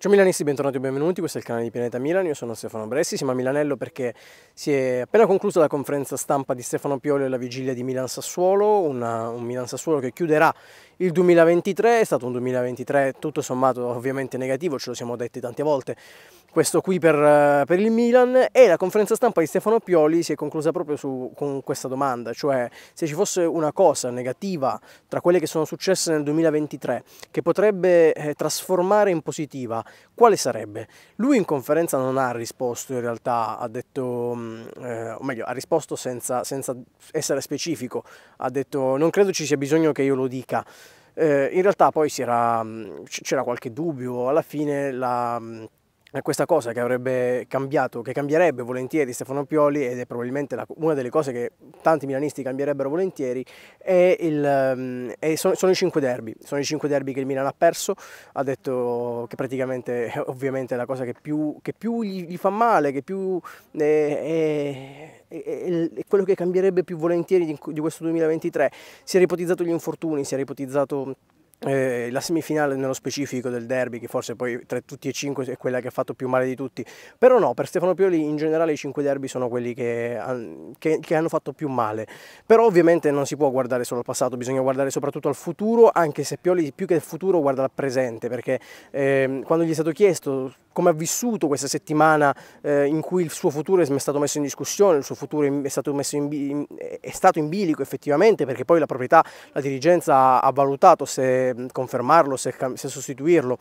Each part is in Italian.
Ciao Milanisti, bentornati e benvenuti, questo è il canale di Pianeta Milan, io sono Stefano Bressi, siamo a Milanello perché si è appena conclusa la conferenza stampa di Stefano Pioli alla vigilia di Milan Sassuolo, una, un Milan Sassuolo che chiuderà il 2023 è stato un 2023 tutto sommato ovviamente negativo, ce lo siamo detti tante volte, questo qui per, eh, per il Milan e la conferenza stampa di Stefano Pioli si è conclusa proprio su, con questa domanda, cioè se ci fosse una cosa negativa tra quelle che sono successe nel 2023 che potrebbe eh, trasformare in positiva, quale sarebbe? Lui in conferenza non ha risposto in realtà, ha detto, mm, eh, o meglio, ha risposto senza, senza essere specifico, ha detto non credo ci sia bisogno che io lo dica. Eh, in realtà poi mm, c'era qualche dubbio, alla fine la mm, è eh, questa cosa che avrebbe cambiato, che cambierebbe volentieri Stefano Pioli ed è probabilmente la, una delle cose che tanti milanisti cambierebbero volentieri, il, ehm, sono, sono, i cinque derby, sono i cinque derby che il Milan ha perso, ha detto che praticamente eh, ovviamente è la cosa che più, che più gli, gli, fa male, che più eh, è, è, è, è, quello che cambierebbe più volentieri di, di questo 2023, si era ipotizzato gli infortuni, si era ipotizzato eh, la semifinale nello specifico del derby che forse poi tra tutti e cinque è quella che ha fatto più male di tutti però no per Stefano Pioli in generale i cinque derby sono quelli che, han, che, che, hanno fatto più male però ovviamente non si può guardare solo al passato bisogna guardare soprattutto al futuro anche se Pioli più che al futuro guarda al presente perché eh, quando gli è stato chiesto come ha vissuto questa settimana eh, in cui il suo futuro è stato messo in discussione, il suo futuro è stato, messo in, è stato in bilico effettivamente perché poi la proprietà, la dirigenza ha valutato se confermarlo, se, se sostituirlo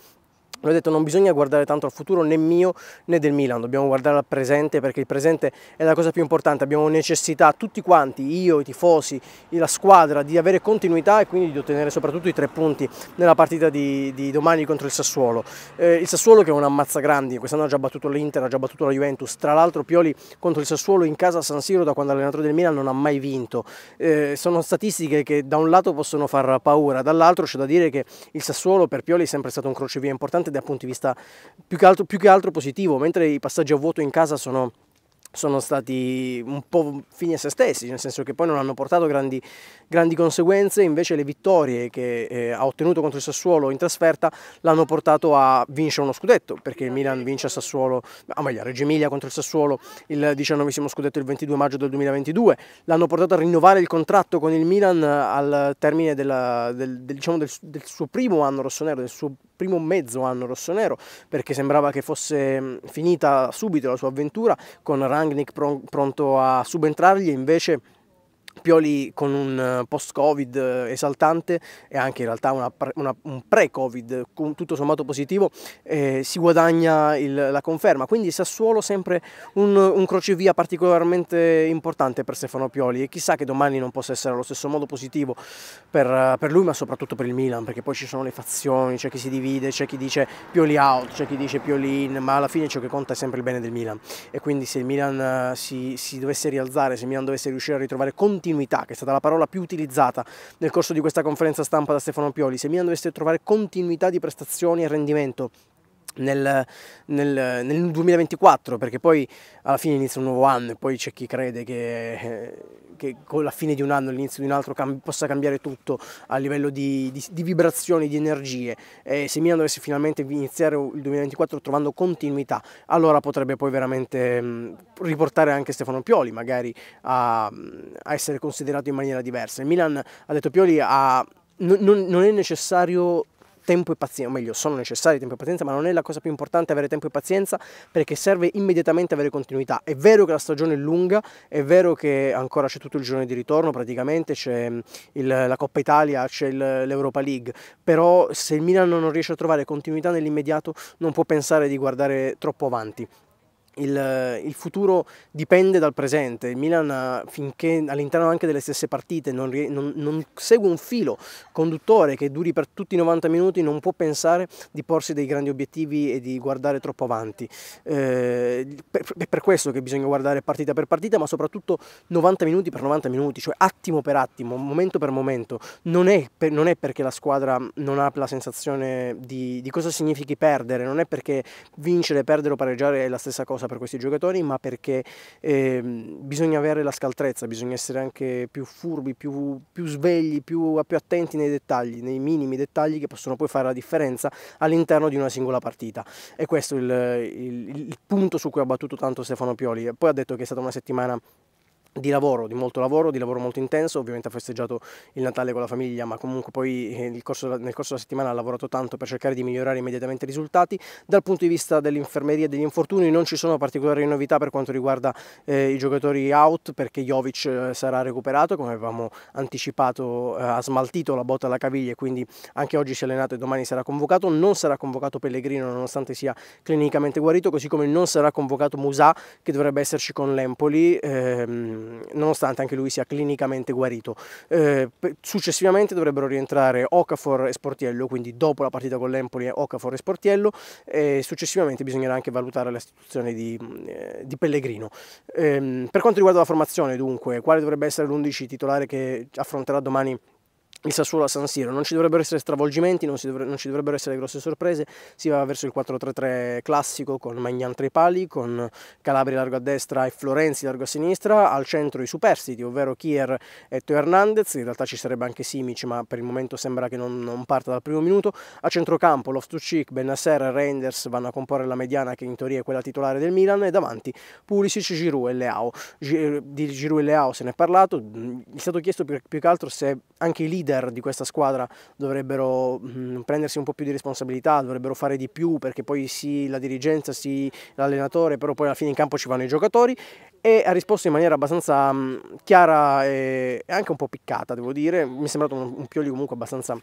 L'ho detto, non bisogna guardare tanto al futuro né mio né del Milan, dobbiamo guardare al presente perché il presente è la cosa più importante, abbiamo necessità tutti quanti, io, i tifosi, la squadra, di avere continuità e quindi di ottenere soprattutto i tre punti nella partita di, di domani contro il Sassuolo. Eh, il Sassuolo che è un ammazza grandi, quest'anno ha già battuto l'Inter, ha già battuto la Juventus, tra l'altro Pioli contro il Sassuolo in casa a San Siro da quando l'allenatore del Milan non ha mai vinto. Eh, sono statistiche che da un lato possono far paura, dall'altro c'è da dire che il Sassuolo per Pioli è sempre stato un crocevia importante sicuramente dal punto di vista più che altro, più che altro positivo, mentre i passaggi a vuoto in casa sono sono stati un po' fini a se stessi, nel senso che poi non hanno portato grandi, grandi conseguenze, invece le vittorie che eh, ha ottenuto contro il Sassuolo in trasferta l'hanno portato a vincere uno scudetto, perché il Milan vince a Sassuolo, ah, meglio, a Reggio Emilia contro il Sassuolo il 19 scudetto il 22 maggio del 2022, l'hanno portato a rinnovare il contratto con il Milan al termine della, del, del, diciamo del, del suo primo anno rossonero, del suo primo mezzo anno rossonero perché sembrava che fosse mm, finita subito la sua avventura con Rangnick pronto a subentrargli invece Pioli con un eh, post-Covid eh, esaltante e anche in realtà una, una, un pre-Covid tutto sommato positivo eh, si guadagna il, la conferma. Quindi Sassuolo sempre un, un, crocevia particolarmente importante per Stefano Pioli e chissà che domani non possa essere allo stesso modo positivo per, eh, per lui ma soprattutto per il Milan perché poi ci sono le fazioni, c'è chi si divide, c'è chi dice Pioli out, c'è chi dice Pioli in, ma alla fine ciò che conta è sempre il bene del Milan e quindi se il Milan si, si dovesse rialzare, se il Milan dovesse riuscire a ritrovare continuamente continuità, che è stata la parola più utilizzata nel corso di questa conferenza stampa da Stefano Pioli, se Milan dovesse trovare continuità di prestazioni e rendimento nel, nel, nel, 2024 perché poi alla fine inizia un nuovo anno e poi c'è chi crede che, che con la fine di un anno l'inizio di un altro cam possa cambiare tutto a livello di, di, di vibrazioni, di energie e se Milan dovesse finalmente iniziare il 2024 trovando continuità allora potrebbe poi veramente mh, riportare anche Stefano Pioli magari a, a essere considerato in maniera diversa. Il Milan, ha detto Pioli, ha non, non, è necessario tempo e pazienza, o meglio sono necessari tempo e pazienza, ma non è la cosa più importante avere tempo e pazienza perché serve immediatamente avere continuità. È vero che la stagione è lunga, è vero che ancora c'è tutto il giorno di ritorno praticamente, c'è mm, la Coppa Italia, c'è l'Europa League, però se il Milan non riesce a trovare continuità nell'immediato non può pensare di guardare troppo avanti il, il, futuro dipende dal presente. Il Milan, finché all'interno anche delle stesse partite, non, non, non, segue un filo conduttore che duri per tutti i 90 minuti, non può pensare di porsi dei grandi obiettivi e di guardare troppo avanti. Eh, per, è per questo che bisogna guardare partita per partita, ma soprattutto 90 minuti per 90 minuti, cioè attimo per attimo, momento per momento. Non è, per, non è perché la squadra non ha la sensazione di, di cosa significhi perdere, non è perché vincere, perdere o pareggiare è la stessa cosa difficoltà per questi giocatori, ma perché eh, bisogna avere la scaltrezza, bisogna essere anche più furbi, più, più svegli, più, più, attenti nei dettagli, nei minimi dettagli che possono poi fare la differenza all'interno di una singola partita. E questo è il, il, il punto su cui ha battuto tanto Stefano Pioli. Poi ha detto che è stata una settimana di lavoro, di molto lavoro, di lavoro molto intenso, ovviamente ha festeggiato il Natale con la famiglia, ma comunque poi eh, nel corso, della settimana ha lavorato tanto per cercare di migliorare immediatamente i risultati. Dal punto di vista dell'infermeria e degli infortuni non ci sono particolari novità per quanto riguarda eh, i giocatori out, perché Jovic eh, sarà recuperato, come avevamo anticipato, eh, ha smaltito la botta alla caviglia e quindi anche oggi si è allenato e domani sarà convocato. Non sarà convocato Pellegrino nonostante sia clinicamente guarito, così come non sarà convocato Musà che dovrebbe esserci con l'Empoli. Ehm, Ehm, nonostante anche lui sia clinicamente guarito. Eh, successivamente dovrebbero rientrare Ocafor e Sportiello, quindi dopo la partita con l'Empoli Ocafor e Sportiello, e successivamente bisognerà anche valutare la situazione di, mm, eh, di Pellegrino. Eh, per quanto riguarda la formazione, dunque, quale dovrebbe essere l'11 titolare che affronterà domani? il Sassuolo a San Siro. Non ci dovrebbero essere stravolgimenti, non, dovre- non, ci dovrebbero essere grosse sorprese. Si va verso il 4-3-3 classico con Magnan tra i pali, con Calabri largo a destra e Florenzi largo a sinistra. Al centro i superstiti, ovvero Kier e Teo Hernandez. In realtà ci sarebbe anche Simic, ma per il momento sembra che non, non parta dal primo minuto. A centrocampo Loftus-Cheek, Benasser e Reinders vanno a comporre la mediana, che in teoria è quella titolare del Milan. E davanti Pulisic, Giroud e Leao. G- di Giroud e Leao se ne è parlato. Gli è stato chiesto più, più che altro se anche i leader leader di questa squadra dovrebbero mh, mm, prendersi un po' più di responsabilità, dovrebbero fare di più perché poi sì la dirigenza, sì l'allenatore, però poi alla fine in campo ci vanno i giocatori e ha risposto in maniera abbastanza mh, mm, chiara e, anche un po' piccata, devo dire. Mi è sembrato un, un Pioli comunque abbastanza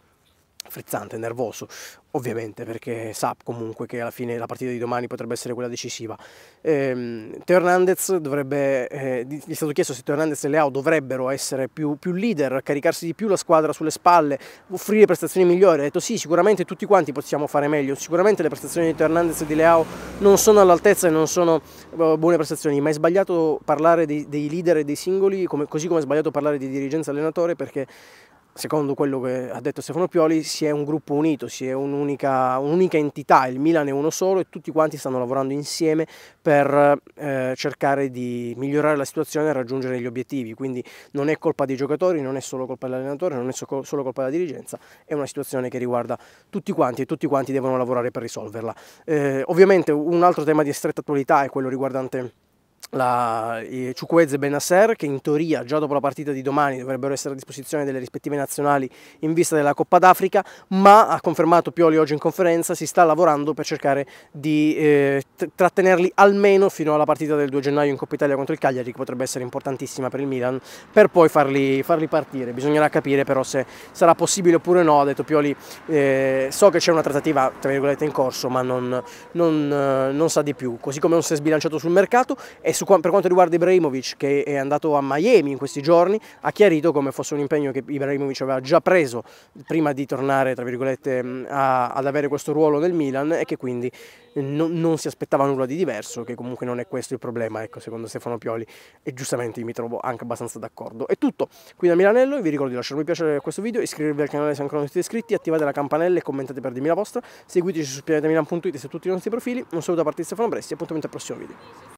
frizzante, nervoso, ovviamente perché sa comunque che alla fine la partita di domani potrebbe essere quella decisiva. Ehm, Teo Hernandez dovrebbe, eh, gli è stato chiesto se Teo Hernandez e Leao dovrebbero essere più, più, leader, caricarsi di più la squadra sulle spalle, offrire prestazioni migliori, ha detto sì sicuramente tutti quanti possiamo fare meglio, sicuramente le prestazioni di Teo Hernandez e di Leao non sono all'altezza e non sono eh, buone prestazioni, ma è sbagliato parlare dei, dei leader e dei singoli, come, così come è sbagliato parlare di dirigenza allenatore perché secondo quello che ha detto Stefano Pioli, si è un gruppo unito, si è un'unica, un entità, il Milan è uno solo e tutti quanti stanno lavorando insieme per eh, cercare di migliorare la situazione e raggiungere gli obiettivi, quindi non è colpa dei giocatori, non è solo colpa dell'allenatore, non è so solo colpa della dirigenza, è una situazione che riguarda tutti quanti e tutti quanti devono lavorare per risolverla. Eh, ovviamente un altro tema di stretta attualità è quello riguardante la Ciuquezze e Benasser che in teoria già dopo la partita di domani dovrebbero essere a disposizione delle rispettive nazionali in vista della Coppa d'Africa ma ha confermato Pioli oggi in conferenza si sta lavorando per cercare di eh, trattenerli almeno fino alla partita del 2 gennaio in Coppa Italia contro il Cagliari che potrebbe essere importantissima per il Milan per poi farli, farli partire bisognerà capire però se sarà possibile oppure no ha detto Pioli eh, so che c'è una trattativa tra virgolette in corso ma non, non, eh, non, sa di più così come non si è sbilanciato sul mercato e su su, per quanto riguarda Ibrahimovic che è andato a Miami in questi giorni ha chiarito come fosse un impegno che Ibrahimovic aveva già preso prima di tornare tra virgolette mm, a, ad avere questo ruolo nel Milan e che quindi eh, non, non si aspettava nulla di diverso che comunque non è questo il problema ecco secondo Stefano Pioli e giustamente mi trovo anche abbastanza d'accordo è tutto qui da Milanello vi ricordo di lasciare un mi piace a questo video iscrivervi al canale se ancora non siete iscritti attivate la campanella e commentate per dirmi la vostra seguiteci su pianetamilan.it e su tutti i nostri profili un saluto da parte di Stefano Bressi e appuntamento al prossimo video